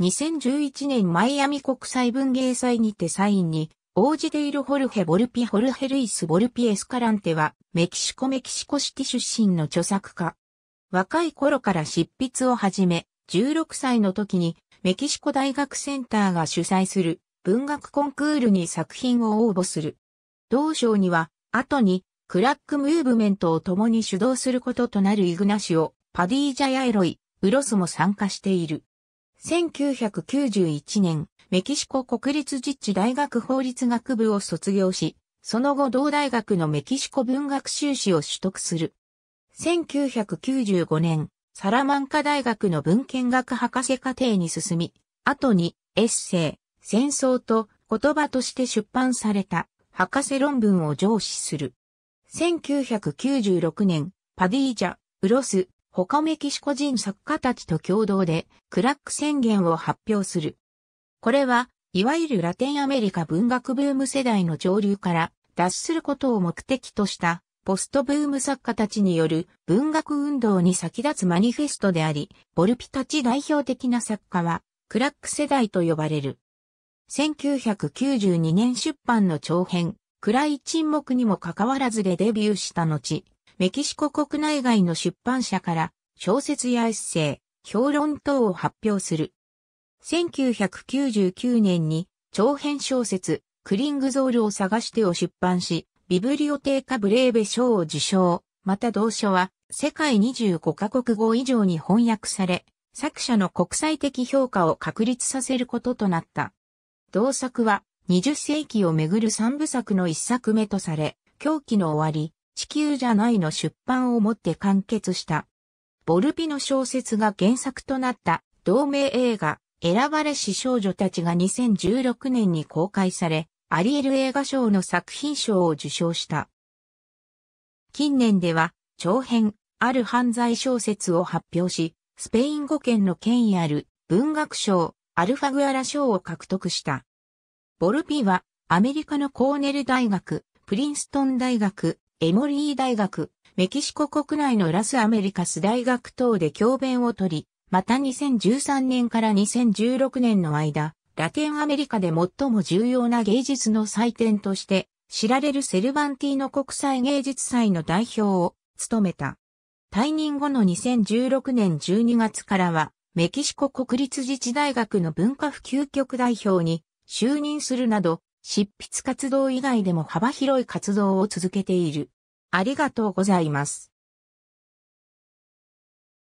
2011年マイアミ国際文芸祭にてサインに応じているホルヘ・ボルピ・ホルヘ・ルイス・ボルピ・エスカランテはメキシコ・メキシコシティ出身の著作家。若い頃から執筆を始め、16歳の時にメキシコ大学センターが主催する文学コンクールに作品を応募する。同賞には後にクラックムーブメントを共に主導することとなるイグナシオ、パディージャヤエロイ、ウロスも参加している。1991年、メキシコ国立自治大学法律学部を卒業し、その後同大学のメキシコ文学修士を取得する。1995年、サラマンカ大学の文献学博士課程に進み、後にエッセイ、戦争と言葉として出版された博士論文を上司する。1996年、パディージャ、ウロス、他メキシコ人作家たちと共同でクラック宣言を発表する。これは、いわゆるラテンアメリカ文学ブーム世代の潮流から脱することを目的としたポストブーム作家たちによる文学運動に先立つマニフェストであり、ボルピたち代表的な作家はクラック世代と呼ばれる。1992年出版の長編、暗い沈黙にもかかわらずでデビューした後、メキシコ国内外の出版社から小説やエッセイ、評論等を発表する。1999年に長編小説、クリングゾールを探してを出版し、ビブリオテーカブレーベ賞を受賞。また同書は世界25カ国語以上に翻訳され、作者の国際的評価を確立させることとなった。同作は20世紀をめぐる三部作の一作目とされ、狂気の終わり、地球じゃないの出版をもって完結した。ボルピの小説が原作となった同名映画、選ばれし少女たちが2016年に公開され、アリエル映画賞の作品賞を受賞した。近年では、長編、ある犯罪小説を発表し、スペイン語圏の権威ある文学賞、アルファグアラ賞を獲得した。ボルピは、アメリカのコーネル大学、プリンストン大学、エモリー大学、メキシコ国内のラスアメリカス大学等で教鞭をとり、また2013年から2016年の間、ラテンアメリカで最も重要な芸術の祭典として、知られるセルバンティーノ国際芸術祭の代表を務めた。退任後の2016年12月からは、メキシコ国立自治大学の文化普及局代表に就任するなど、執筆活動以外でも幅広い活動を続けている。ありがとうございます。